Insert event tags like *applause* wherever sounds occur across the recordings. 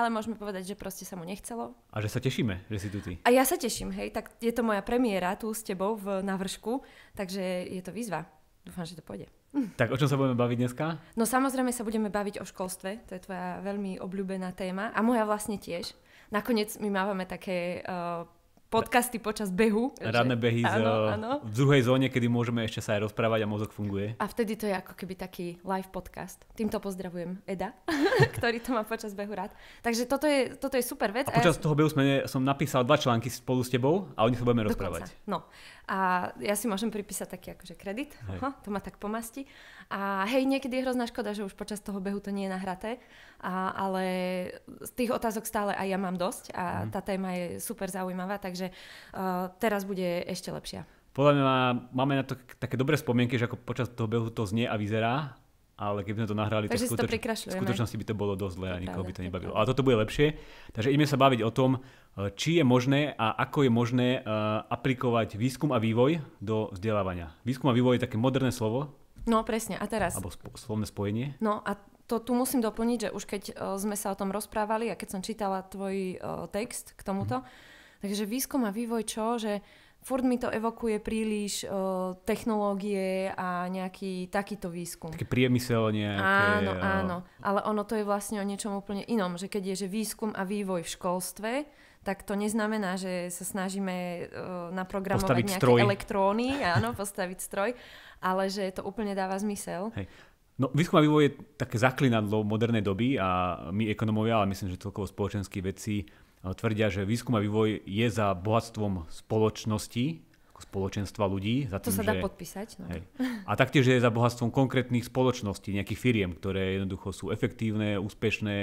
ale môžeme povedať, že proste sa mu nechcelo. A že sa tešíme, že si tu ty. A ja sa teším, hej, tak je to moja premiéra tu s tebou v navršku, takže je to výzva. Dúfam, že to pôjde. *laughs* Tak o čom sa budeme baviť dneska? No samozrejme sa budeme baviť o školstve, to je tvoja veľmi obľúbená téma a moja vlastne tiež. Nakoniec my mávame také uh, podcasty počas behu. Ranné behy že, z, áno, eh, áno. v druhej zóne, kedy môžeme ešte sa aj rozprávať a mozog funguje. A vtedy to je ako keby taký live podcast. Týmto pozdravujem Eda, *laughs* ktorý to má počas behu rád. Takže toto je, toto je super vec. A počas a ja... toho behu sme, som napísal dva články spolu s tebou a o nich sa budeme Dokonca. rozprávať. No. A ja si môžem pripísať taký akože kredit, Aha, to ma tak pomasti. A hej, niekedy je hrozná škoda, že už počas toho behu to nie je nahraté, a, ale z tých otázok stále aj ja mám dosť a mm. tá téma je super zaujímavá, takže uh, teraz bude ešte lepšia. Podľa mňa máme na to také dobré spomienky, že ako počas toho behu to znie a vyzerá ale keby sme to nahrali, Takže tak skutoč- to v skutočnosti by to bolo dosť zle a nikoho by to nebavilo. Ale toto bude lepšie. Takže ideme sa baviť o tom, eh, či je možné a ako je možné eh, aplikovať výskum a vývoj do vzdelávania. Výskum a vývoj je také moderné slovo. No presne, a teraz? Alebo spo- slovné spojenie. No a to tu musím doplniť, že už keď eh, sme sa o tom rozprávali a keď som čítala tvoj text k tomuto, mm. takže výskum a vývoj čo, že furt mi to evokuje príliš uh, technológie a nejaký takýto výskum. Také priemysel nejaké. Áno, áno. Ale ono to je vlastne o niečom úplne inom, že keď je že výskum a vývoj v školstve, tak to neznamená, že sa snažíme uh, naprogramovať postaviť nejaké stroj. elektróny, *laughs* áno, postaviť stroj, ale že to úplne dáva zmysel. Hej. No, výskum a vývoj je také zaklinadlo modernej doby a my ekonomovia, ale myslím, že celkovo spoločenskí vedci tvrdia, že výskum a vývoj je za bohatstvom spoločnosti, ako spoločenstva ľudí. Za tým, to sa dá že, podpísať. No. Hej. A taktiež je za bohatstvom konkrétnych spoločností, nejakých firiem, ktoré jednoducho sú efektívne, úspešné,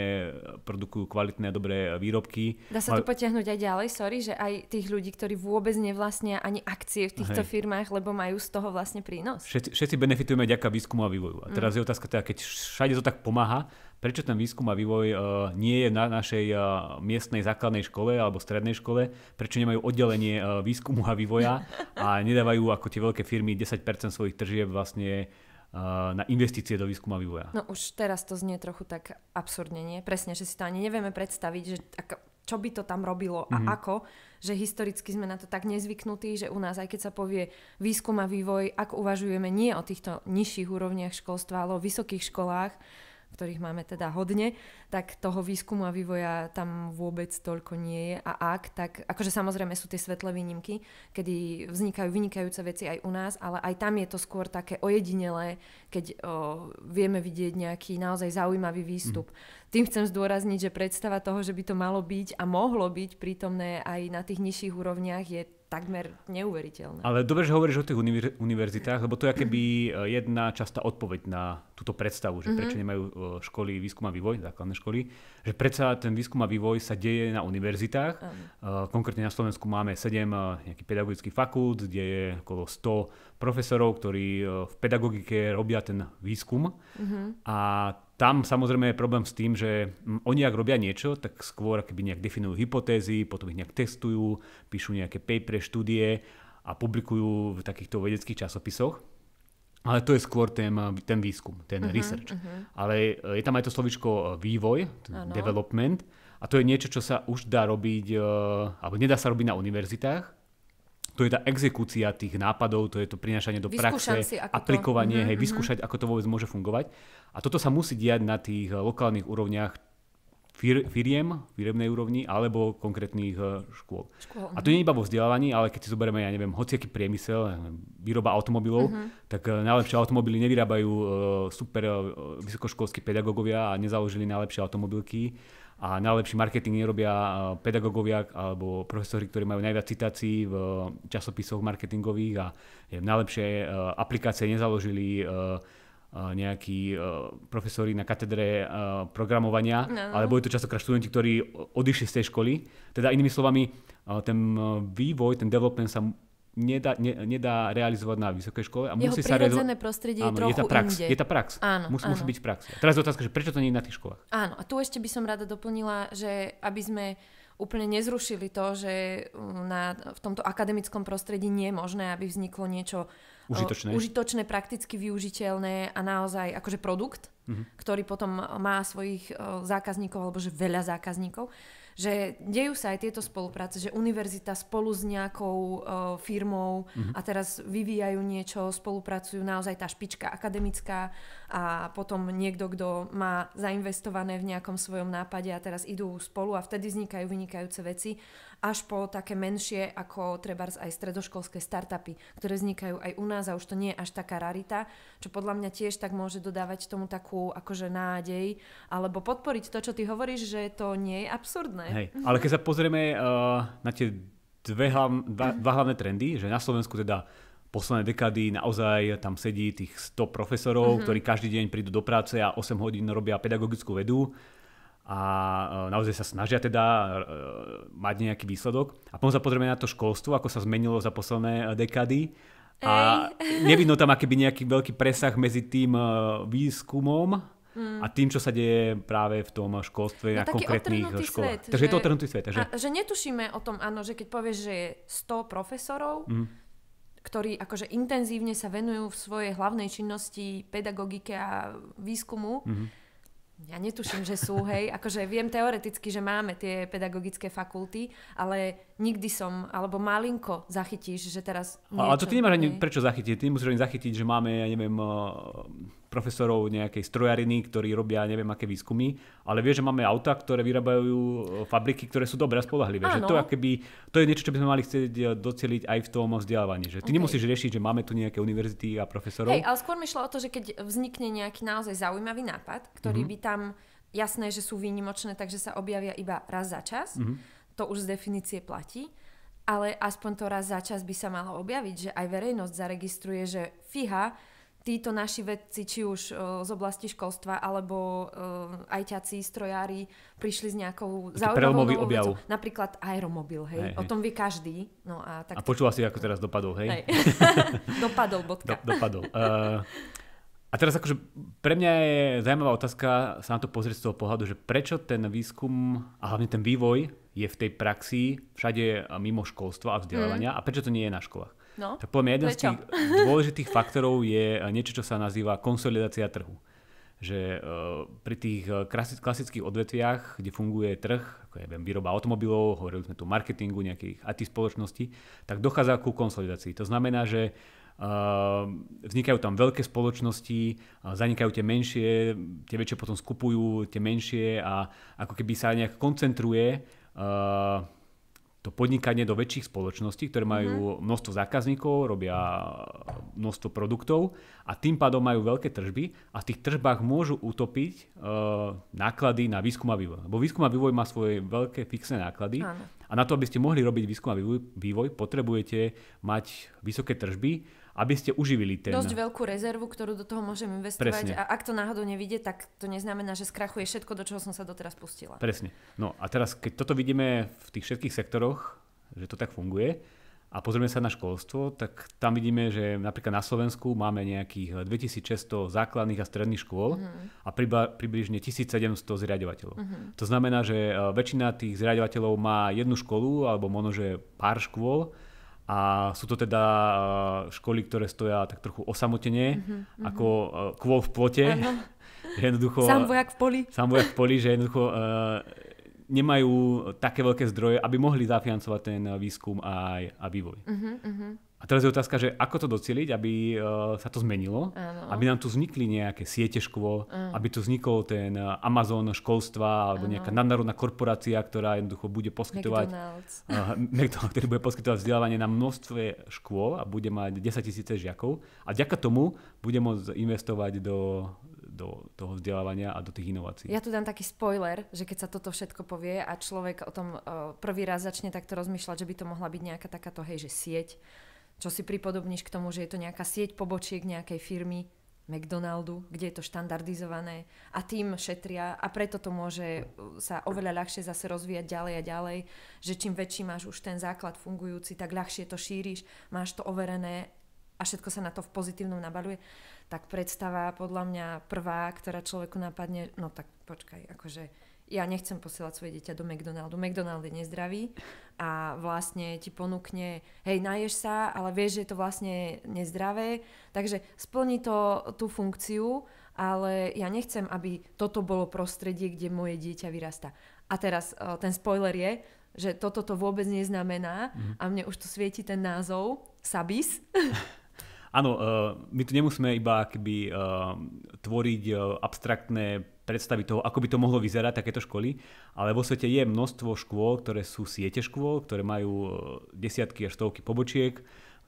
produkujú kvalitné a dobré výrobky. Dá sa to potiahnuť aj ďalej, sorry, že aj tých ľudí, ktorí vôbec nevlastnia ani akcie v týchto hej. firmách, lebo majú z toho vlastne prínos. Všetci, všetci benefitujeme ďaká výskumu a vývoju. A teraz mm. je otázka teda, keď všade to tak pomáha, prečo ten výskum a vývoj e, nie je na našej e, miestnej základnej škole alebo strednej škole, prečo nemajú oddelenie e, výskumu a vývoja a nedávajú ako tie veľké firmy 10% svojich tržieb vlastne na investície do výskuma vývoja. No už teraz to znie trochu tak absurdne, nie? Presne, že si to ani nevieme predstaviť, že čo by to tam robilo a mm-hmm. ako, že historicky sme na to tak nezvyknutí, že u nás, aj keď sa povie výskum a vývoj, ak uvažujeme nie o týchto nižších úrovniach školstva, ale o vysokých školách, ktorých máme teda hodne, tak toho výskumu a vývoja tam vôbec toľko nie je. A ak, tak akože samozrejme sú tie svetlé výnimky, kedy vznikajú vynikajúce veci aj u nás, ale aj tam je to skôr také ojedinelé, keď o, vieme vidieť nejaký naozaj zaujímavý výstup. Mm. Tým chcem zdôrazniť, že predstava toho, že by to malo byť a mohlo byť prítomné aj na tých nižších úrovniach je takmer neuveriteľné. Ale dobre, že hovoríš o tých univer- univerzitách, lebo to je keby eh, jedna častá odpoveď na túto predstavu, že mm-hmm. prečo nemajú eh, školy výskum a vývoj, základné školy, že predsa ten výskum a vývoj sa deje na univerzitách. Mm. Konkrétne na Slovensku máme 7 nejakých pedagogických fakult, kde je okolo 100 profesorov, ktorí v pedagogike robia ten výskum mm-hmm. a tam samozrejme je problém s tým, že mm, oni ak robia niečo, tak skôr keby nejak definujú hypotézy, potom ich nejak testujú, píšu nejaké paper, štúdie a publikujú v takýchto vedeckých časopisoch. Ale to je skôr ten, ten výskum, ten uh-huh, research. Uh-huh. Ale e, je tam aj to slovičko e, vývoj, ano. development. A to je niečo, čo sa už dá robiť, e, alebo nedá sa robiť na univerzitách, to je tá exekúcia tých nápadov, to je to prinašanie do Vyskúšam praxe, si, aplikovanie, to... Mhm, hej, mhm. vyskúšať, ako to vôbec môže fungovať. A toto sa musí diať na tých eh, lokálnych úrovniach fir, firiem, firemnej úrovni, alebo konkrétnych eh, škôl. škôl. A to mhm. nie je iba vo vzdelávaní, ale keď si zoberieme, ja neviem, hociaký priemysel, výroba automobilov, tak eh, najlepšie automobily nevyrábajú super vysokoškolskí pedagógovia a nezaložili najlepšie automobilky a najlepší marketing nerobia pedagógovia alebo profesori, ktorí majú najviac citácií v e, časopisoch marketingových a najlepšie e, aplikácie nezaložili e, nejakí profesori na katedre programovania, no. alebo boli to častokrát študenti, ktorí odišli z tej školy. Teda inými slovami, ten vývoj, ten development sa nedá, ne, nedá realizovať na vysokej škole. A Jeho musí sa realizovať... prostredie áno, je trochu je tá prax. Inde. Je tá prax. Áno, musí, áno. musí byť prax. A teraz je otázka, že prečo to nie je na tých školách? Áno, a tu ešte by som rada doplnila, že aby sme úplne nezrušili to, že na, v tomto akademickom prostredí nie je možné, aby vzniklo niečo užitočné, uh, užitočné prakticky využiteľné a naozaj akože produkt, mm-hmm. ktorý potom má svojich uh, zákazníkov alebo že veľa zákazníkov. Uh, že dejú sa aj tieto spolupráce, že univerzita spolu s nejakou uh, firmou mm-hmm. a teraz vyvíjajú niečo, spolupracujú naozaj tá špička akademická a potom niekto, kto má zainvestované v nejakom svojom nápade a teraz idú spolu a vtedy vznikajú vynikajúce veci, až po také menšie ako trebárs aj stredoškolské startupy, ktoré vznikajú aj u nás a už to nie je až taká rarita, čo podľa mňa tiež tak môže dodávať tomu takú akože nádej, alebo podporiť to, čo ty hovoríš, že to nie je absurdné. Hej, ale keď sa pozrieme uh, na tie dve hlav, dva, dva hlavné trendy, že na Slovensku teda posledné dekady naozaj tam sedí tých 100 profesorov, mm-hmm. ktorí každý deň prídu do práce a 8 hodín robia pedagogickú vedu a e, naozaj sa snažia teda e, mať nejaký výsledok. A potom sa pozrieme na to školstvo, ako sa zmenilo za posledné e, dekady. A Ej. *laughs* nevidno tam akéby nejaký veľký presah medzi tým výskumom mm. a tým, čo sa deje práve v tom školstve no, na konkrétnych školách. Takže že, je to otrhnutý svet. Takže... A, že netušíme o tom, áno, že keď povieš, že je 100 profesorov, mm ktorí akože intenzívne sa venujú v svojej hlavnej činnosti pedagogike a výskumu. Mm-hmm. Ja netuším, že sú, hej. *laughs* Akože viem teoreticky, že máme tie pedagogické fakulty, ale nikdy som, alebo malinko zachytíš, že teraz niečo... Ale to ty nemáš ani prečo zachytiť. Ty musíš ani zachytiť, že máme, ja neviem, profesorov nejakej strojariny, ktorí robia neviem aké výskumy, ale vie, že máme auta, ktoré vyrábajú e, fabriky, ktoré sú dobre a spolahlivé. Že to, akéby, to je niečo, čo by sme mali chcieť e, docieliť aj v tom vzdelávaní. Že ty okay. nemusíš riešiť, že máme tu nejaké univerzity a profesorov. Hej, ale skôr mi šlo o to, že keď vznikne nejaký naozaj zaujímavý nápad, ktorý mm-hmm. by tam jasné, že sú výnimočné, takže sa objavia iba raz za čas. Mm-hmm. To už z definície platí. Ale aspoň to raz za čas by sa malo objaviť, že aj verejnosť zaregistruje, že fiha, títo naši vedci, či už e, z oblasti školstva, alebo e, aj ťaci, strojári, prišli s nejakou zaujímavou objavu. Vecou. Napríklad aeromobil, hej. hej, O tom vie každý. No a, tak... a počúval si, ako teraz dopadol, hej? hej. *laughs* dopadol, bodka. Do, dopadol. Uh, a teraz akože pre mňa je zaujímavá otázka sa na to pozrieť z toho pohľadu, že prečo ten výskum a hlavne ten vývoj je v tej praxi všade mimo školstva a vzdelávania mm. a prečo to nie je na školách? No? Tak poviem, jeden Prečo? z tých dôležitých faktorov je eh, niečo, čo sa nazýva konsolidácia trhu. Že eh, pri tých eh, klasických odvetviach, kde funguje trh, ako ja výroba automobilov, hovorili sme tu o marketingu nejakých IT spoločností, tak dochádza ku konsolidácii. To znamená, že vznikajú tam veľké spoločnosti, zanikajú tie menšie, tie väčšie potom skupujú tie menšie a ako keby sa nejak koncentruje to podnikanie do väčších spoločností, ktoré mhm. majú množstvo zákazníkov, robia množstvo produktov a tým pádom majú veľké tržby a v tých tržbách môžu utopiť uh, náklady na výskum a vývoj. Lebo výskum a vývoj má svoje veľké fixné náklady Áno. a na to, aby ste mohli robiť výskum a vývoj, vývoj potrebujete mať vysoké tržby aby ste uživili ten... Dosť veľkú rezervu, ktorú do toho môžem investovať Presne. a ak to náhodou nevidie, tak to neznamená, že skrachuje všetko, do čoho som sa doteraz pustila. Presne. No a teraz, keď toto vidíme v tých všetkých sektoroch, že to tak funguje, a pozrieme sa na školstvo, tak tam vidíme, že napríklad na Slovensku máme nejakých 2600 základných a stredných škôl mm. a priba, približne 1700 zriadovateľov. Mm. To znamená, že e, väčšina tých zriadovateľov má jednu školu alebo možno, že pár škôl a sú to teda eh, školy, ktoré stoja tak trochu osamotene, mm-hmm. Mhm, ako eh, kôl v plote. *laughs* sám vojak v poli. Sám vojak v poli, že jednoducho eh, nemajú eh, také veľké zdroje, aby mohli zafinancovať ten eh, výskum a, a vývoj. Uh-huh, uh-huh. A teraz je otázka, že ako to docieliť, aby uh, sa to zmenilo, uh-huh. aby nám tu vznikli nejaké siete škôl, uh-huh. aby tu vznikol ten Amazon školstva alebo uh-huh. nejaká nadnárodná korporácia, ktorá jednoducho bude poskytovať McDonald's. Uh, ktorý bude poskytovať vzdelávanie na množstve škôl a bude mať 10 tisíce žiakov a vďaka tomu bude môcť investovať do, do toho vzdelávania a do tých inovácií. Ja tu dám taký spoiler, že keď sa toto všetko povie a človek o tom e, prvý raz začne takto rozmýšľať, že by to mohla byť nejaká takáto, hej, že sieť, čo si pripodobníš k tomu, že je to nejaká sieť pobočiek nejakej firmy, McDonaldu, kde je to štandardizované a tým šetria a preto to môže e, sa oveľa ľahšie zase rozvíjať ďalej a ďalej, že čím väčší máš už ten základ fungujúci, tak ľahšie to šíriš, máš to overené a všetko sa na to v pozitívnom nabaluje tak predstava podľa mňa prvá, ktorá človeku napadne, no tak počkaj, akože ja nechcem posielať svoje dieťa do McDonaldu. McDonald je nezdravý a vlastne ti ponúkne, hej, naješ sa, ale vieš, že je to vlastne nezdravé, takže splní to tú funkciu, ale ja nechcem, aby toto bolo prostredie, kde moje dieťa vyrasta. A teraz e, ten spoiler je, že toto to vôbec neznamená mm. a mne už tu svieti ten názov Sabis. *laughs* áno, eh, my tu nemusíme iba akby, eh, tvoriť eh, abstraktné predstavy toho, ako by to mohlo vyzerať takéto školy, ale vo svete je množstvo škôl, ktoré sú siete škôl, ktoré majú desiatky až stovky pobočiek,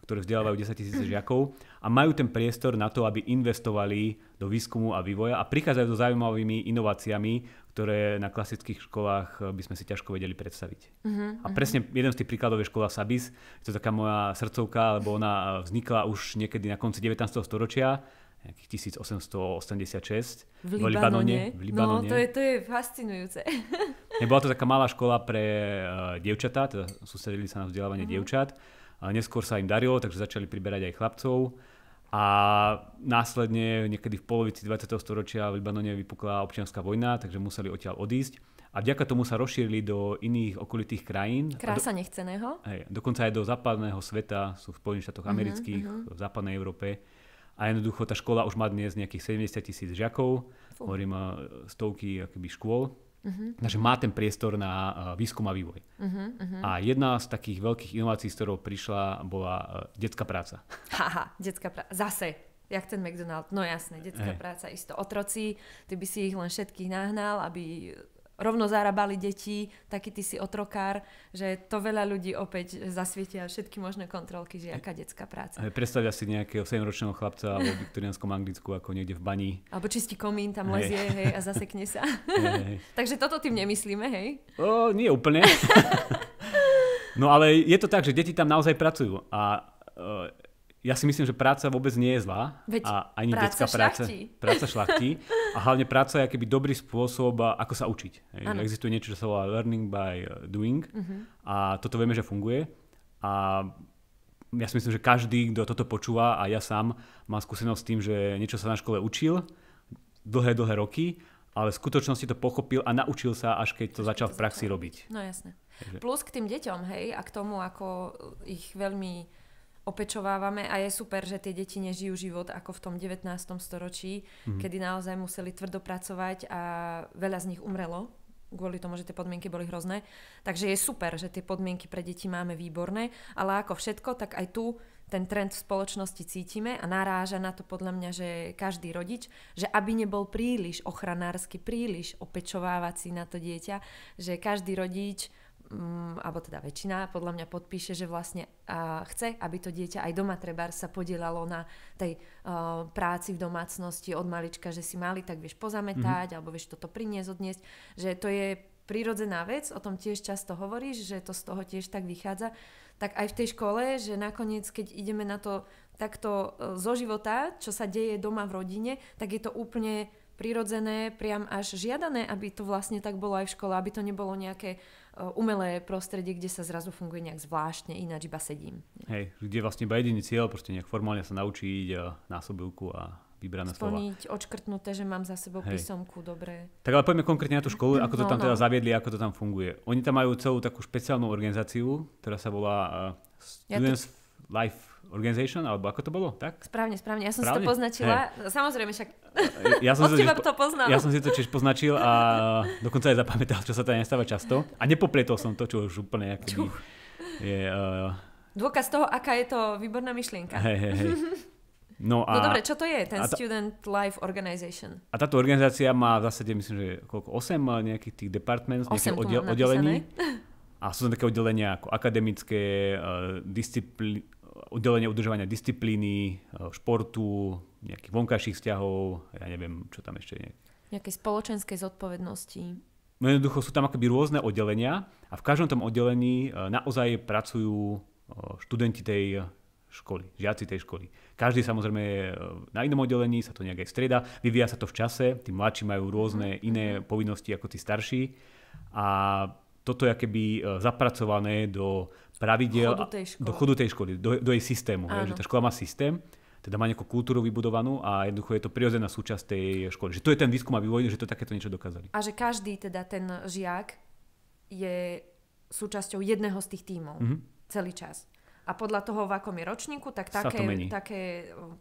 ktoré vzdelávajú 10 tisíce žiakov a majú ten priestor na to, aby investovali do výskumu a vývoja a prichádzajú so zaujímavými inováciami, ktoré na klasických školách eh, by sme si ťažko vedeli predstaviť. Uh-huh, a mhm. presne jeden z tých príkladov je škola Sabis, to je taká moja srdcovka, lebo ona eh, vznikla už niekedy na konci 19. storočia nejakých 1886 v Libanone. V Libanone. V Libanone. No, to je, to je fascinujúce. Nebola to taká malá škola pre uh, dievčatá, teda sústredili sa na vzdelávanie uh-huh. dievčat a neskôr sa im darilo, takže začali priberať aj chlapcov. A následne niekedy v polovici 20. storočia v Libanone vypukla občianská vojna, takže museli odtiaľ odísť. A vďaka tomu sa rozšírili do iných okolitých krajín. Krása do, nechceného. Hej, dokonca aj do západného sveta, sú v Spojených štátoch mhm, amerických, uh-huh. v západnej Európe. A jednoducho tá škola už má dnes nejakých 70 tisíc žiakov, Fú. hovorím eh, stovky akýby, škôl Uh-huh. Takže má ten priestor na e, výskum a vývoj. Uh-huh, uh-huh. A jedna z takých veľkých inovácií, s ktorou prišla, bola uh, detská práca. Haha, detská práca. Zase. Jak ten McDonald. No jasné, detská hey. práca isto. Otroci, ty by si ich len všetkých nahnal, aby rovno zarábali deti, taký ty si otrokár, že to veľa ľudí opäť zasvietia všetky možné kontrolky, že aká detská práca. Aj predstavia si nejakého 7-ročného chlapca alebo viktoriánskom Anglicku ako niekde v bani. Alebo čistí komín, tam hej. lezie hej, a zasekne sa. Hej, hej. *laughs* Takže toto tým nemyslíme, hej? O, nie úplne. *laughs* no ale je to tak, že deti tam naozaj pracujú a e, ja si myslím, že práca vôbec nie je zlá. Veď a ani práca detská práca, *laughs* práca šlachtí. A hlavne práca je akýby dobrý spôsob, ako sa učiť. Ano. Existuje niečo, čo sa volá learning by eh, doing. Uh-huh. A toto vieme, že funguje. A ja si myslím, že každý, kto toto počúva a ja sám, má skúsenosť s tým, že niečo sa na škole učil dlhé, dlhé roky, ale v skutočnosti to pochopil a naučil sa, až keď to až začal v praxi robiť. No jasne. Takže... Plus k tým deťom, hej, a k tomu, ako ich veľmi opečovávame a je super, že tie deti nežijú život ako v tom 19. storočí, mm. kedy naozaj museli tvrdo pracovať a veľa z nich umrelo kvôli tomu, že tie podmienky boli hrozné. Takže je super, že tie podmienky pre deti máme výborné, ale ako všetko, tak aj tu ten trend v spoločnosti cítime a naráža na to podľa mňa, že každý rodič, že aby nebol príliš ochranársky, príliš opečovávací na to dieťa, že každý rodič mm, alebo teda väčšina podľa mňa podpíše, že vlastne a chce, aby to dieťa aj doma trebár sa podielalo na tej uh, práci v domácnosti od malička, že si mali tak vieš pozametať, mm-hmm. alebo vieš toto priniesť, odniesť, že to je prírodzená vec, o tom tiež často hovoríš, že to z toho tiež tak vychádza, tak aj v tej škole, že nakoniec, keď ideme na to takto eh, zo života, čo sa deje doma v rodine, tak je to úplne prirodzené, priam až žiadané, aby to vlastne tak bolo aj v škole, aby to nebolo nejaké E, umelé prostredie, kde sa zrazu funguje nejak zvláštne, ináč iba sedím. Hej, kde vlastne iba jediný cieľ, proste nejak formálne sa naučiť násobilku a vybrané Splniť, slova. Splniť, odškrtnuté, že mám za sebou Hej. písomku, dobre. Tak ale poďme konkrétne na tú školu, ako to no, tam no. teda zaviedli, ako to tam funguje. Oni tam majú celú takú špeciálnu organizáciu, ktorá sa volá uh, Students ja to... Life Organization, alebo ako to bolo, tak? Správne, správne, ja som správne? si to poznačila. Hey. Samozrejme, však ja som *laughs* od teba to poznal. Ja som si to tiež poznačil a dokonca aj zapamätal, čo sa tam nestáva často. A nepopletol som to, čo už úplne akoby je... Uh... Dôkaz toho, aká je to výborná myšlienka. Hey, hey, hey. No, no, a, no dobre, čo to je ten ta, Student Life Organization? A táto organizácia má v zásade, myslím, že koľko, 8 eh, nejakých tých departments, nejakých oddel, oddelení. A sú tam také oddelenia ako akademické, uh, eh, disciplíny, oddelenie udržovania disciplíny, eh, športu, nejakých vonkajších vzťahov, ja neviem, čo tam ešte je. Nejakej spoločenskej zodpovednosti. No jednoducho sú tam akoby rôzne oddelenia a v každom tom oddelení eh, naozaj pracujú eh, študenti tej školy, žiaci tej školy. Každý samozrejme je na inom oddelení, sa to nejak aj strieda, vyvíja sa to v čase, tí mladší majú mhm. rôzne iné povinnosti ako tí starší a toto je keby zapracované do pravidel chodu tej školy. do chodu tej školy, do, do jej systému. Hej, že tá škola má systém, teda má nejakú kultúru vybudovanú a jednoducho je to prirodzená súčasť tej školy. Že to je ten výskum a vývoj, že to takéto niečo dokázali. A že každý teda ten žiak je súčasťou jedného z tých tímov mm-hmm. celý čas. A podľa toho, v akom je ročníku, tak také, také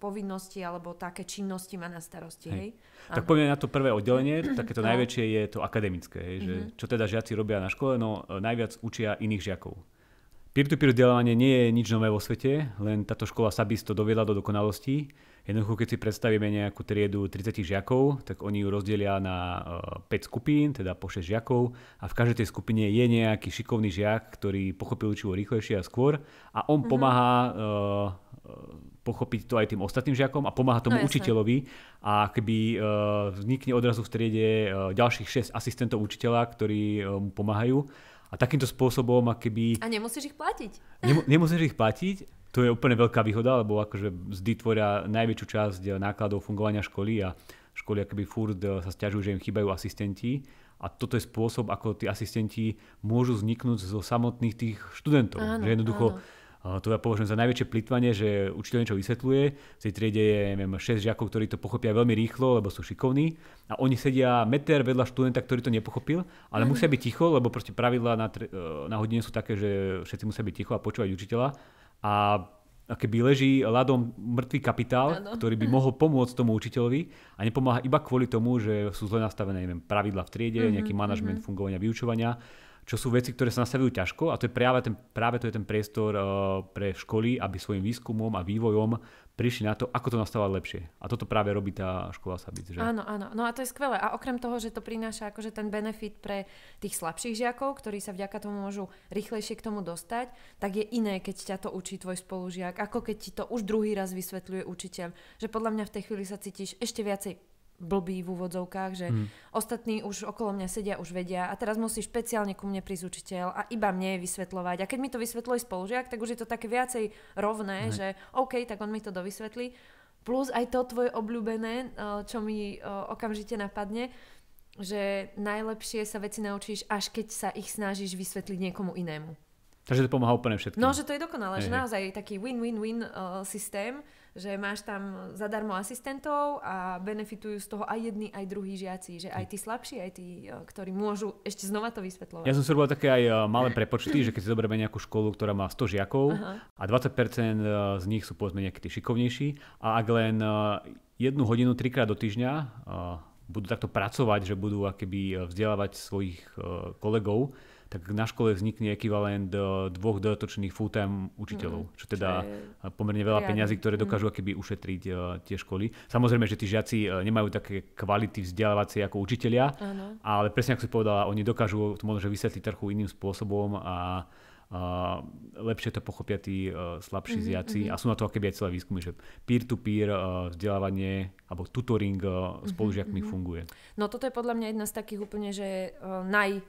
povinnosti alebo také činnosti má na starosti. Hej. Hej? Tak poďme na to prvé oddelenie, *clears throat* takéto no. najväčšie je to akademické, hej, mm-hmm. že mhm. čo teda žiaci robia na škole, no e, najviac učia iných žiakov. Peer-to-peer vzdelávanie nie je nič nové vo svete, len táto škola Sabis to doviedla do dokonalosti. Jednoducho, keď si predstavíme nejakú triedu 30 žiakov, tak oni ju rozdelia na 5 e, skupín, teda po 6 žiakov a v každej tej skupine je nejaký šikovný žiak, ktorý pochopil učivo rýchlejšie a skôr a on mm-hmm. pomáha uh, pochopiť to aj tým ostatným žiakom a pomáha tomu no, učiteľovi. A keby uh, vznikne odrazu v triede uh, ďalších 6 asistentov učiteľa, ktorí mu um, pomáhajú a takýmto spôsobom, akéby... A nemusíš ich platiť. Nemu- nemusíš ich platiť, to je úplne veľká výhoda, lebo akože vždy tvoria najväčšiu časť eh, nákladov fungovania školy a školy akoby furt eh, sa stiažujú, že im chýbajú asistenti. A toto je spôsob, ako tí asistenti môžu vzniknúť zo samotných tých študentov. Áno, že jednoducho áno to ja považujem za najväčšie plitvanie, že učiteľ niečo vysvetľuje, v tej triede je neviem, 6 žiakov, ktorí to pochopia veľmi rýchlo, lebo sú šikovní a oni sedia meter vedľa študenta, ktorý to nepochopil, ale mm. musia byť ticho, lebo proste pravidla na, e, na hodine sú také, že všetci musia byť ticho a počúvať učiteľa a a keby leží ľadom mŕtvý kapitál, ano. ktorý by *laughs* mohol pomôcť tomu učiteľovi a nepomáha iba kvôli tomu, že sú zle nastavené neviem, pravidla v triede, mm-hmm, nejaký manažment mm-hmm. fungovania, vyučovania čo sú veci, ktoré sa nastavujú ťažko a to je práve, ten, práve to je ten priestor eh, pre školy, aby svojim výskumom a vývojom prišli na to, ako to nastavovať lepšie. A toto práve robí tá škola Sabic. Že? Áno, áno. No a to je skvelé. A okrem toho, že to prináša akože ten benefit pre tých slabších žiakov, ktorí sa vďaka tomu môžu rýchlejšie k tomu dostať, tak je iné, keď ťa to učí tvoj spolužiak, ako keď ti to už druhý raz vysvetľuje učiteľ. Že podľa mňa v tej chvíli sa cítiš ešte viacej blbý v úvodzovkách, že mm. ostatní už okolo mňa sedia, už vedia a teraz musí špeciálne ku mne prísť učiteľ a iba mne vysvetľovať. A keď mi to vysvetľuje spolužiak, tak už je to také viacej rovné, mm. že OK, tak on mi to dovysvetlí. Plus aj to tvoje obľúbené, eh, čo mi eh, okamžite napadne, že najlepšie sa veci naučíš, až keď sa ich snažíš vysvetliť niekomu inému. Takže to pomáha úplne všetkým. No, že to je dokonalé, že naozaj je taký win-win-win uh, systém, že máš tam zadarmo asistentov a benefitujú z toho aj jedni, aj druhí žiaci, že aj tí slabší, aj tí, e, ktorí môžu ešte znova to vysvetľovať. Ja som si robil také aj e, malé prepočty, že keď si zoberieme nejakú školu, ktorá má 100 žiakov Aha. a 20% e, z nich sú povedzme nejakí tí šikovnejší a ak len jednu hodinu trikrát do týždňa budú takto pracovať, že budú akéby vzdelávať svojich kolegov, tak na škole vznikne ekvivalent e, dvoch dodatočných full-time učiteľov, mhm. čo teda čo pomerne veľa peňazí, ktoré mhm. dokážu keby ušetriť e, tie školy. Samozrejme, že tí žiaci e, nemajú také kvality vzdelávacie ako učitelia, ano. ale presne ako si povedala, oni dokážu to možno vysvetliť trochu iným spôsobom a Uh, lepšie to pochopia tí uh, slabší mm-hmm, žiaci mm-hmm. a sú na to keby aj celé výskumy, že peer-to-peer uh, vzdelávanie alebo tutoring uh, spolužiakmi mm-hmm. funguje. No toto je podľa mňa jedna z takých úplne, že uh, naj uh,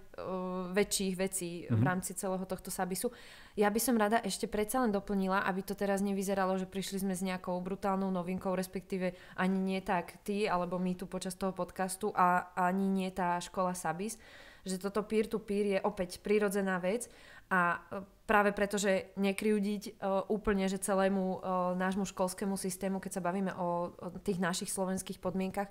väčších vecí mm-hmm. v mhm. rámci celého tohto sabisu. Ja by som rada ešte predsa len doplnila, aby to teraz nevyzeralo, že prišli sme s nejakou brutálnou novinkou, respektíve ani nie tak ty alebo my tu počas toho podcastu a ani nie tá škola Sabis, že toto peer-to-peer je opäť prirodzená vec a e, práve preto, že nekriudiť e, úplne, že celému e, nášmu školskému systému, keď sa bavíme o, tých našich slovenských podmienkach,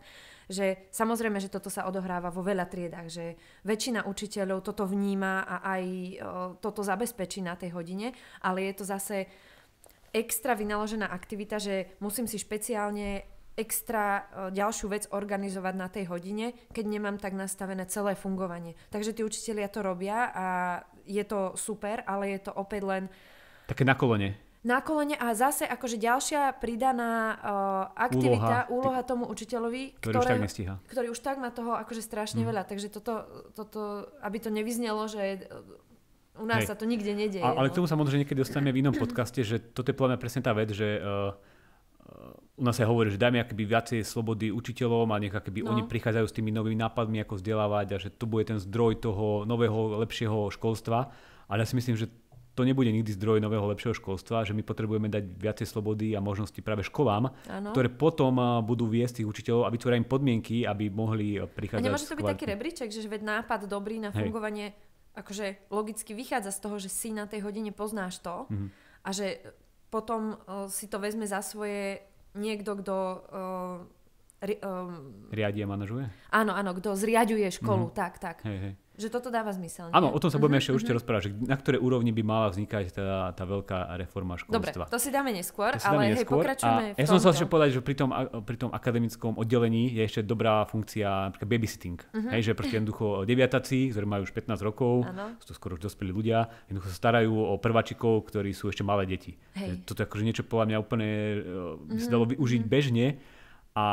že samozrejme, že toto sa odohráva vo veľa triedách, že väčšina učiteľov toto vníma a aj e, toto zabezpečí na tej hodine, ale je to zase extra vynaložená aktivita, že musím si špeciálne extra ďalšiu vec organizovať na tej hodine, keď nemám tak nastavené celé fungovanie. Takže tí učitelia to robia a je to super, ale je to opäť len... Také na kolene. Na kolene a zase akože ďalšia pridaná uh, aktivita, úloha, úloha tomu učiteľovi, ktorý, ktoré, už tak nestíha. ktorý už tak má toho akože strašne mm. veľa. Takže toto, toto, aby to nevyznelo, že eh, u nás Hej. sa to nikde nedieje. A, ale no. k tomu sa možno niekedy dostaneme v inom podcaste, že toto je plná presne tá vec, že uh, u nás sa hovorí, že dajme akoby viacej slobody učiteľom a nech akoby no. oni prichádzajú s tými novými nápadmi, ako vzdelávať a že to bude ten zdroj toho nového, lepšieho školstva. Ale ja si myslím, že to nebude nikdy zdroj nového, lepšieho školstva, že my potrebujeme dať viacej slobody a možnosti práve školám, ano. ktoré potom budú viesť tých učiteľov a vytvoria im podmienky, aby mohli e, prichádzať. A nemôže to byť taký rebríček, že ved nápad dobrý na fungovanie, Hej. akože logicky vychádza z toho, že si na tej hodine poznáš to mhm. a že potom e, si to vezme za svoje niekto, kto uh, ri, um, riadi a manažuje? Áno, áno, kto zriaďuje školu, mm-hmm. tak, tak. Hej, hej. Že toto dáva zmysel. Áno, o tom sa budeme uh-huh, ešte uh-huh. určite mhm. rozprávať, že na ktorej úrovni by mala vznikať teda tá veľká reforma školstva. Dobre, to si dáme neskôr, si dáme ale neskôr. hej, pokračujeme a Ja som sa ešte povedať, že pri tom, pri tom akademickom oddelení je ešte dobrá funkcia napríklad babysitting. Uh-huh. Hej, že proste jednoducho deviatací, ktorí majú už 15 rokov, uh-huh. sú to skoro už dospelí ľudia, jednoducho sa starajú o prváčikov, ktorí sú ešte malé deti. Hej. Toto je akože niečo podľa mňa úplne uh, by sa dalo využiť uh-huh. bežne a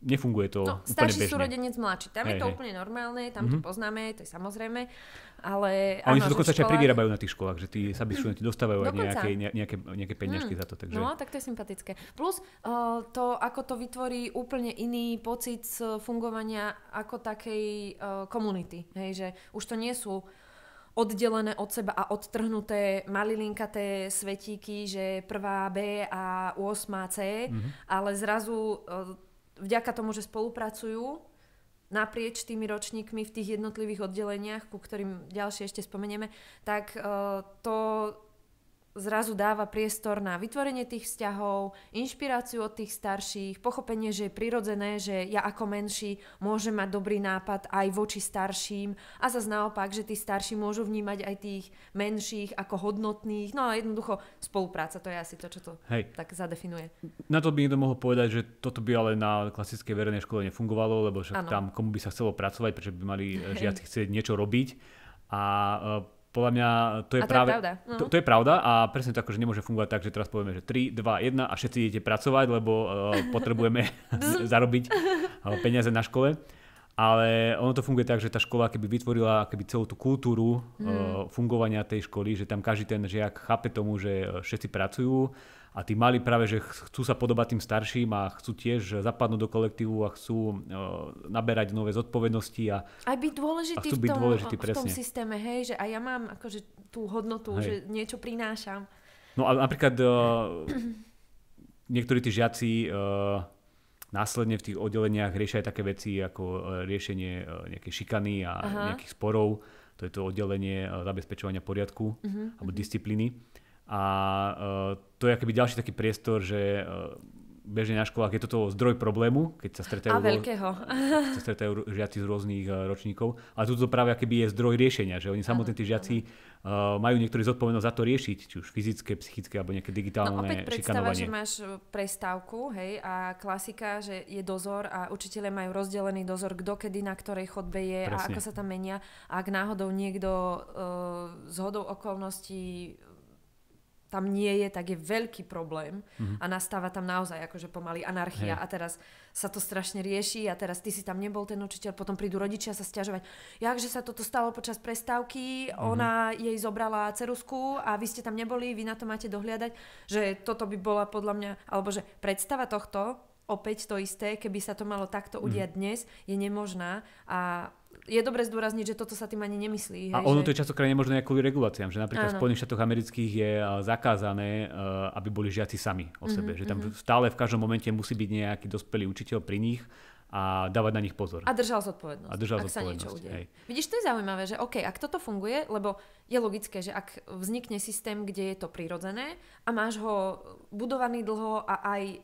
nefunguje to no, úplne starší bežne. súrodenec mladší. Tam hey, je to hey. úplne normálne, tam mm-hmm. to mhm. poznáme, to je samozrejme. Ale, a oni áno, sa dokonca školách... aj privyrábajú na tých školách, že tí sabi hm, študenti dostávajú aj nejaké, nejaké, nejaké peňažky mm. za to. Takže... No, tak to je sympatické. Plus uh, to, ako to vytvorí úplne iný pocit fungovania ako takej eh, komunity. Uh, hej, že už to nie sú oddelené od seba a odtrhnuté malilinkaté svetíky, že prvá B a 8 C, mm-hmm. ale zrazu uh, vďaka tomu, že spolupracujú naprieč tými ročníkmi v tých jednotlivých oddeleniach, ku ktorým ďalšie ešte spomenieme, tak eh, to zrazu dáva priestor na vytvorenie tých vzťahov, inšpiráciu od tých starších, pochopenie, že je prirodzené, že ja ako menší môžem mať dobrý nápad aj voči starším a zase naopak, že tí starší môžu vnímať aj tých menších ako hodnotných. No a jednoducho spolupráca, to je asi to, čo to Hej. tak zadefinuje. Na to by niekto mohol povedať, že toto by ale na klasickej verejnej škole nefungovalo, lebo však ano. tam komu by sa chcelo pracovať, prečo by mali eh, žiaci chcieť niečo robiť a eh, podľa mňa to je, a to práve, je pravda. No. To, to je pravda a presne to akože nemôže fungovať tak, že teraz povieme, že 3, 2, 1 a všetci idete pracovať, lebo uh, potrebujeme *laughs* zarobiť uh, peniaze na škole. Ale ono to funguje tak, že tá škola keby vytvorila keby celú tú kultúru hmm. uh, fungovania tej školy, že tam každý ten žiak chápe tomu, že všetci pracujú, a tí mali práve, že chcú sa podobať tým starším a chcú tiež zapadnúť do kolektívu a chcú e, naberať nové zodpovednosti. A, aj byť dôležitý a chcú byť v tom, dôležitý, v tom systéme, hej, že a ja mám akože tú hodnotu, hej. že niečo prinášam. No a napríklad e, *clears throat* niektorí tí žiaci e, následne v tých oddeleniach riešia aj také veci ako e, riešenie e, nejakej šikany a Aha. nejakých sporov. To je to oddelenie e, zabezpečovania poriadku uh-huh, alebo mhm. disciplíny. A to je akoby ďalší taký priestor, že eh, bežne na školách je toto zdroj problému, keď sa stretajú, a veľkého. Keď sa stretajú žiaci z rôznych eh, ročníkov. Ale toto práve akoby je zdroj riešenia, že oni samotní tí žiaci uh, majú niektorí zodpovednosť za to riešiť, či už fyzické, psychické alebo nejaké digitálne no, opäť predstava, že máš prestávku hej, a klasika, že je dozor a učiteľe majú rozdelený dozor, kto kedy na ktorej chodbe je Presne. a ako sa tam menia. A ak náhodou niekto uh, z hodou okolností tam nie je, tak je veľký problém mm-hmm. a nastáva tam naozaj akože pomaly anarchia Hej. a teraz sa to strašne rieši a teraz ty si tam nebol ten učiteľ, potom prídu rodičia sa stiažovať, jakže sa toto stalo počas prestávky, mm-hmm. ona jej zobrala cerusku a vy ste tam neboli, vy na to máte dohliadať, že toto by bola podľa mňa, alebo že predstava tohto, opäť to isté, keby sa to malo takto mhm. udiať mm. dnes, je nemožná a je dobre zdôrazniť, že toto sa tým ani nemyslí. Hej, a ono že... to je častokrát nemožné kvôli reguláciám, že napríklad ano. v Spojených štátoch amerických je eh, zakázané, eh, aby boli žiaci sami o sebe. Mm-hmm. Že tam mhm. stále v každom momente musí byť nejaký dospelý učiteľ pri nich a dávať na nich pozor. A držal zodpovednosť. A držal ak zodpovednosť, sa niečo udeje. Hej. Vidíš, to je zaujímavé, že OK, ak toto funguje, lebo je logické, že ak vznikne systém, kde je to prirodzené a máš ho budovaný dlho a aj uh,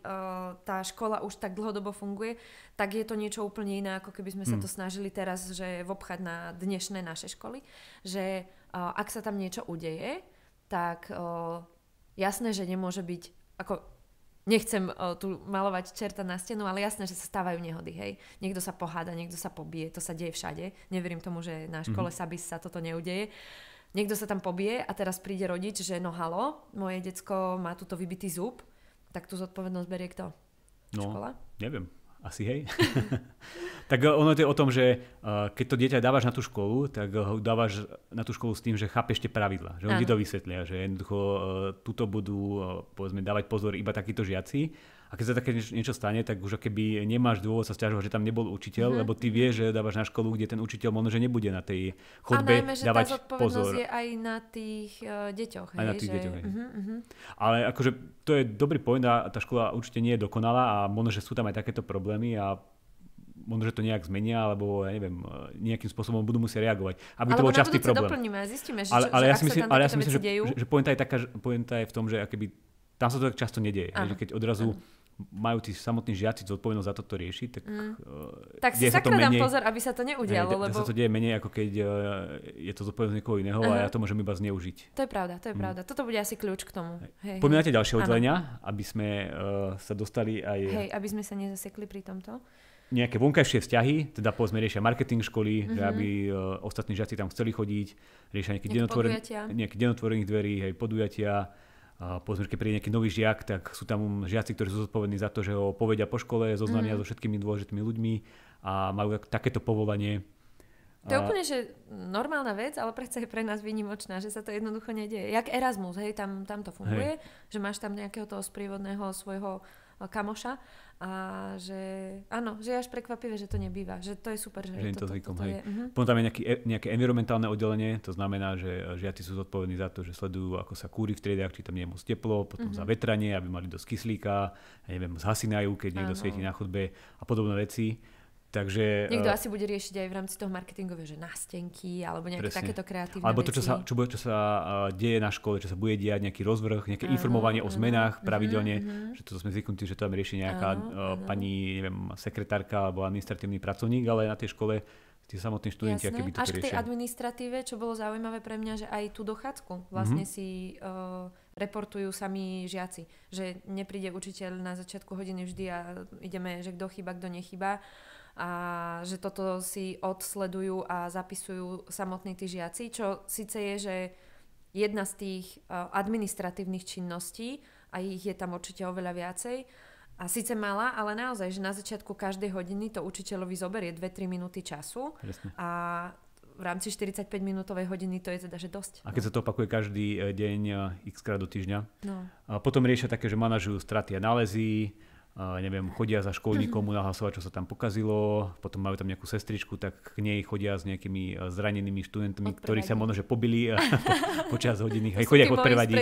tá škola už tak dlhodobo funguje, tak je to niečo úplne iné, ako keby sme sa hmm. to snažili teraz, že obchať na dnešné naše školy, že uh, ak sa tam niečo udeje, tak uh, jasné, že nemôže byť ako nechcem o, e, tu malovať čerta na stenu, ale jasné, že sa stávajú nehody, hej. Niekto sa poháda, niekto sa pobije, to sa deje všade. Neverím tomu, že na mhm. škole mm-hmm. Sabis sa toto neudeje. Niekto sa tam pobije a teraz príde rodič, že no halo, moje decko má tuto vybitý zub, tak tú zodpovednosť berie kto? No, Škola? Neviem. Asi hej. *laughs* tak eh, ono to je o tom, že eh, keď to dieťa dávaš na tú školu, tak eh, ho dávaš na tú školu s tým, že chápeš tie pravidla, že oni ti to vysvetlia, že jednoducho túto budú povedzme dávať pozor iba takíto žiaci a keď sa také niečo stane, tak už keby nemáš dôvod sa stiažovať, že tam nebol učiteľ, mm-hmm. lebo ty vieš, že dávaš na školu, kde ten učiteľ možno, že nebude na tej chodbe a najmä, že dávať tá pozor. je aj na tých uh, deťoch. Aj hej, na tých že... deťoch. Hej. Mm-hmm, Ale akože to je dobrý point a tá škola určite nie je dokonalá a možno, že sú tam aj takéto problémy a možno, že to nejak zmenia, alebo ja neviem, e, nejakým spôsobom budú musieť reagovať. Aby alebo to bol častý problém. Doplníme a zistíme, že, ale, ale že ja si myslím, ale ja si myslím že, že, že pointa je taká, pointa je v tom, že akéby tam sa to tak často nedieje. keď odrazu ano majú tí samotní žiaci zodpovednosť za toto riešiť, tak... Mm. Uh, tak si sakra menej, pozor, aby sa to neudialo, ne, lebo... sa to deje menej, ako keď uh, je to zodpovednosť niekoho iného uh-huh. a mhm. ja to môžem iba zneužiť. To je pravda, to je mm. pravda. Toto bude asi kľúč k tomu. Hej, Pomínate hej. ďalšie oddelenia, aby sme uh, sa dostali aj... Hej, aby sme sa nezasekli pri tomto nejaké vonkajšie vzťahy, teda povedzme riešia marketing školy, mm-hmm. že mhm. aby uh, ostatní žiaci tam chceli chodiť, riešia nejaké denotvorených dverí, aj podujatia, a keď príde nejaký nový žiak, tak sú tam žiaci, ktorí sú zodpovední za to, že ho povedia po škole, zoznamia mm. so všetkými dôležitými ľuďmi a majú takéto povolanie. To je a... úplne, že normálna vec, ale predsa je pre nás výnimočná, že sa to jednoducho nedieje. Jak Erasmus, hej, tam, tam to funguje, hej. že máš tam nejakého toho sprievodného svojho kamoša a že áno, že je až prekvapivé, že to nebýva, že to je super, že, že to, to zvykom, to, to Je. Uh-huh. Potom tam je nejaký, e, nejaké environmentálne oddelenie, to znamená, že žiaci sú zodpovední za to, že sledujú, ako sa kúri v triedách, či tam nie je moc teplo, potom uh-huh. za vetranie, aby mali dosť kyslíka, ja neviem, zhasinajú, keď niekto áno. svieti na chodbe a podobné veci Takže, Niekto uh, asi bude riešiť aj v rámci toho marketingového, že nástenky alebo nejaké presne. takéto kreatívne Alebo to, čo sa, čo, bude, čo sa eh, deje na škole, čo sa bude diať, nejaký rozvrh, nejaké áno, informovanie áno, o zmenách pravidelne, uh-huh. že to sme zvyknutí, že to tam rieši nejaká áno, uh, pani neviem, sekretárka alebo administratívny pracovník, ale na tej škole tí samotní študenti, aké by to Až k tej administratíve, čo bolo zaujímavé pre mňa, že aj tú dochádzku vlastne uh-huh. si uh, reportujú sami žiaci. Že nepríde učiteľ na začiatku hodiny vždy a ideme, že kto chýba, kto nechýba. Uh, a že toto si odsledujú a zapisujú samotní tí žiaci, čo síce je, že jedna z tých e, administratívnych činností a ich je tam určite oveľa viacej. A síce mala, ale naozaj, že na začiatku každej hodiny to učiteľovi zoberie 2-3 minúty času. Jasne. A v rámci 45 minútovej hodiny to je teda že dosť. A keď no. sa to opakuje každý e, deň e, x krát do týždňa. No. A potom riešia také, že manažujú straty a nálezy, Uh, neviem, chodia za školníkom mhm. nahlasovať, čo sa tam pokazilo, potom majú tam nejakú sestričku, tak k nej chodia s nejakými e, zranenými študentmi, ktorí sa možno, že pobili e, *laughs* po, počas hodiny. Aj chodia ich odprevadiť.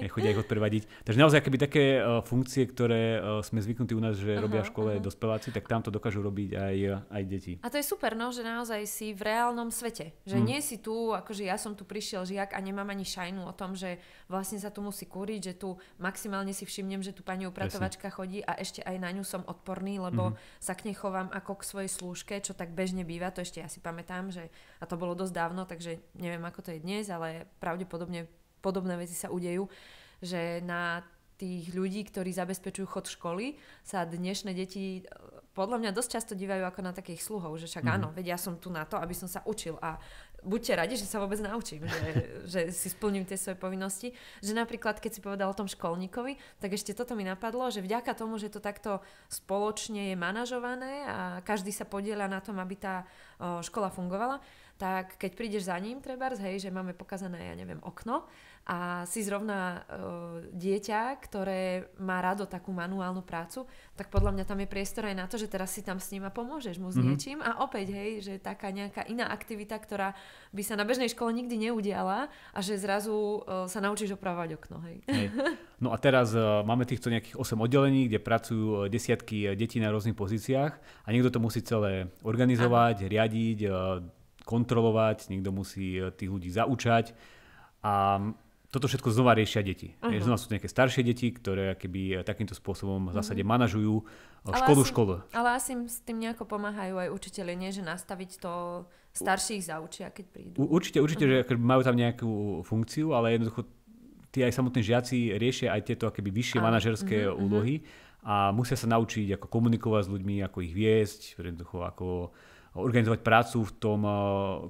Aj Chodia ich odprevadiť. Takže naozaj, keby také uh, funkcie, ktoré uh, sme zvyknutí u nás, že robia v škole uh-huh. dospeláci, tak tam to dokážu robiť aj, aj deti. A to je super, no, že naozaj si v reálnom svete. Že mm. nie si tu, akože ja som tu prišiel žiak a nemám ani šajnu o tom, že vlastne sa tu musí kúriť, že tu maximálne si všimnem, že tu pani upratovačka Presne. chodí a ešte aj na ňu som odporný, lebo mm-hmm. sa k nej chovám ako k svojej slúžke, čo tak bežne býva, to ešte ja si pamätám, že a to bolo dosť dávno, takže neviem ako to je dnes, ale pravdepodobne podobné veci sa udejú, že na tých ľudí, ktorí zabezpečujú chod školy, sa dnešné deti eh, podľa mňa dosť často dívajú ako na takých sluhov, že však mm. áno, veď ja som tu na to, aby som sa učil a buďte radi, že sa vôbec naučím, že, *laughs* že si splním tie svoje povinnosti. Že napríklad, keď si povedal o tom školníkovi, tak ešte toto mi napadlo, že vďaka tomu, že to takto spoločne je manažované a každý sa podiela na tom, aby tá škola fungovala, tak keď prídeš za ním, treba, hej, že máme pokazané, ja neviem, okno, a si zrovna e, dieťa, ktoré má rado takú manuálnu prácu, tak podľa mňa tam je priestor aj na to, že teraz si tam s ním a pomôžeš mu s mm-hmm. niečím a opäť, hej, že taká nejaká iná aktivita, ktorá by sa na bežnej škole nikdy neudiala a že zrazu e, sa naučíš opravovať okno, hej. hej. *laughs* No a teraz e, máme týchto nejakých 8 oddelení, kde pracujú e, desiatky e, detí na rôznych pozíciách a niekto to musí celé organizovať, Aha. riadiť, e, kontrolovať, niekto musí e, tých ľudí zaučať a toto všetko znova riešia deti. Uh-huh. Znova sú to nejaké staršie deti, ktoré keby eh, takýmto spôsobom v zásade uh-huh. manažujú eh, školu ale asi, školu. Ale asi im s tým nejako pomáhajú aj učiteľi, nie že nastaviť to starších zaučia, keď prídu. U, určite, určite, uh-huh. že akože majú tam nejakú funkciu, ale jednoducho tí aj samotní žiaci riešia aj tieto akéby vyššie uh-huh. manažerské uh-huh, úlohy a musia sa naučiť, ako komunikovať s ľuďmi, ako ich viesť, jednoducho ako organizovať prácu v tom eh,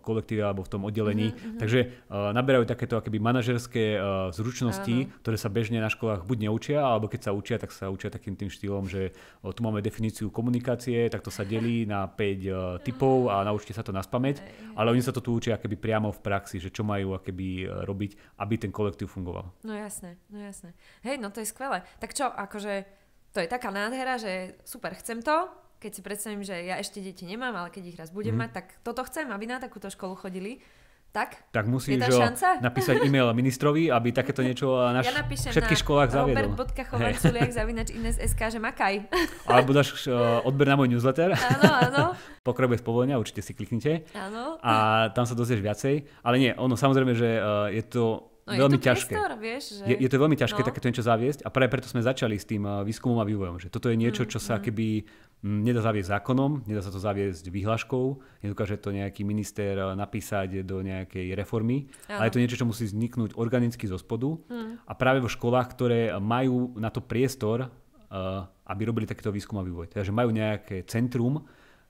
kolektíve alebo v tom oddelení. Mm-hmm. Takže eh, naberajú takéto akéby manažerské eh, zručnosti, Áno. ktoré sa bežne na školách buď neučia, alebo keď sa učia, tak sa učia takým tým štýlom, že tu máme definíciu komunikácie, tak to sa delí na 5 typov a naučte sa to na spameť, ale oni sa to tu učia akéby priamo v praxi, že čo majú akéby robiť, aby ten kolektív fungoval. No jasné, no jasné. Hej, no to je skvelé. Tak čo, akože to je taká nádhera, že super, chcem to, keď si predstavím, že ja ešte deti nemám, ale keď ich raz budem mm-hmm. mať, tak toto chcem, aby na takúto školu chodili. Tak? Tak musíš *laughs* napísať e-mail ministrovi, aby takéto niečo na ja všetkých na školách zaviedol. robert.chovarculiak.ines.sk, *laughs* že makaj. *laughs* Alebo dáš uh, odber na môj newsletter. Áno, áno. Pokrabuje z určite si kliknite. Áno. A tam sa dozvieš viacej. Ale nie, ono samozrejme, že uh, je to No veľmi je to ťažké. Priestor, vieš, že... je, je to veľmi ťažké no. takéto niečo zaviesť a práve preto sme začali s tým eh, výskumom a vývojom, že toto je niečo, čo sa mm-hmm. mm. keby nedá zaviesť zákonom, nedá sa to zaviesť vyhláškou, nedokáže to nejaký minister eh, napísať do nejakej reformy, ano. ale je to niečo, čo musí vzniknúť organicky zo spodu mm. a práve vo školách, ktoré majú na to priestor, eh, aby robili takýto výskum a vývoj. Takže teda, majú nejaké centrum,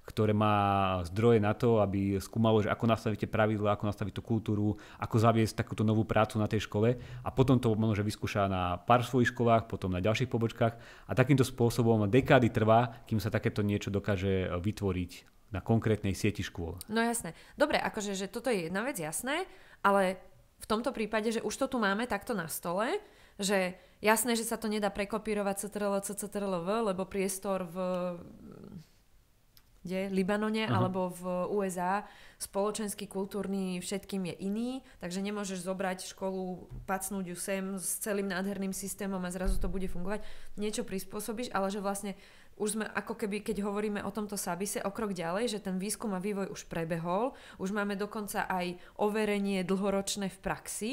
ktoré má zdroje na to, aby skúmalo, že ako nastavíte pravidla, ako nastaviť tú kultúru, ako zaviesť takúto novú prácu na tej škole a potom to možno, že vyskúša na pár svojich školách, potom na ďalších pobočkách a takýmto spôsobom dekády trvá, kým sa takéto niečo dokáže vytvoriť na konkrétnej sieti škôl. No jasné. Dobre, akože že toto je jedna vec, jasné, ale v tomto prípade, že už to tu máme takto na stole, že jasné, že sa to nedá prekopírovať CTRL, CTRLV, lebo priestor v kde, Libanone uh-huh. alebo v USA, spoločenský, kultúrny, všetkým je iný, takže nemôžeš zobrať školu, pacnúť ju sem s celým nádherným systémom a zrazu to bude fungovať. Niečo prispôsobíš, ale že vlastne už sme ako keby, keď hovoríme o tomto sabise, o krok ďalej, že ten výskum a vývoj už prebehol, už máme dokonca aj overenie dlhoročné v praxi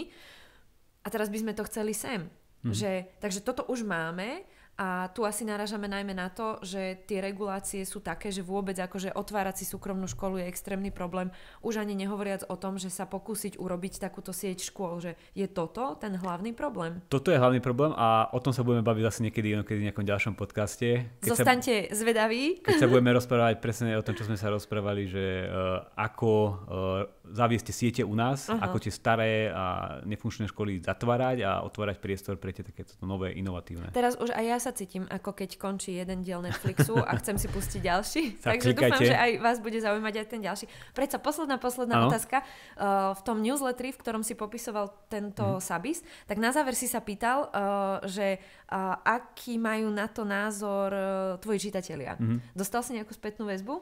a teraz by sme to chceli sem. Mm. Že, takže toto už máme a tu asi naražame najmä na to, že tie regulácie sú také, že vôbec akože otvárať si súkromnú školu je extrémny problém. Už ani nehovoriac o tom, že sa pokúsiť urobiť takúto sieť škôl, že je toto ten hlavný problém. Toto je hlavný problém a o tom sa budeme baviť asi niekedy niekedy v nejakom ďalšom podcaste. Keď Zostaňte sa, zvedaví. Keď sa budeme rozprávať presne o tom, čo sme sa rozprávali, že uh, ako uh, zaviesť siete u nás, uh-huh. ako tie staré a nefunkčné školy zatvárať a otvárať priestor pre tie takéto nové inovatívne. Teraz už aj ja sa cítim, ako keď končí jeden diel Netflixu a chcem si pustiť ďalší. *laughs* Takže klikajte. dúfam, že aj vás bude zaujímať aj ten ďalší. Predsa posledná, posledná ano. otázka. Uh, v tom newsletteri, v ktorom si popisoval tento hmm. Sabis, tak na záver si sa pýtal, uh, že uh, aký majú na to názor uh, tvoji čitatelia. Hmm. Dostal si nejakú spätnú väzbu?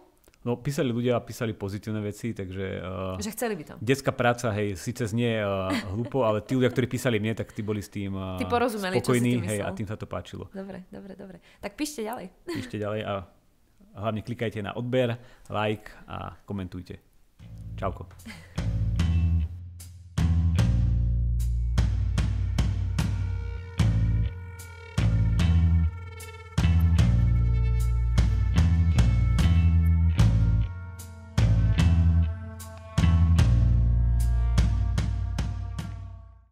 No písali ľudia a písali pozitívne veci, takže... Uh, že chceli by to. Detská práca, hej, síce znie uh, hlúpo, ale tí ľudia, ktorí písali mne, tak tí boli s tým uh, porozumeli, spokojní, čo si hej, a tým sa to páčilo. Dobre, dobre, dobre. Tak píšte ďalej. *laughs* Píšte ďalej a hlavne klikajte na odber, like a komentujte. Čauko.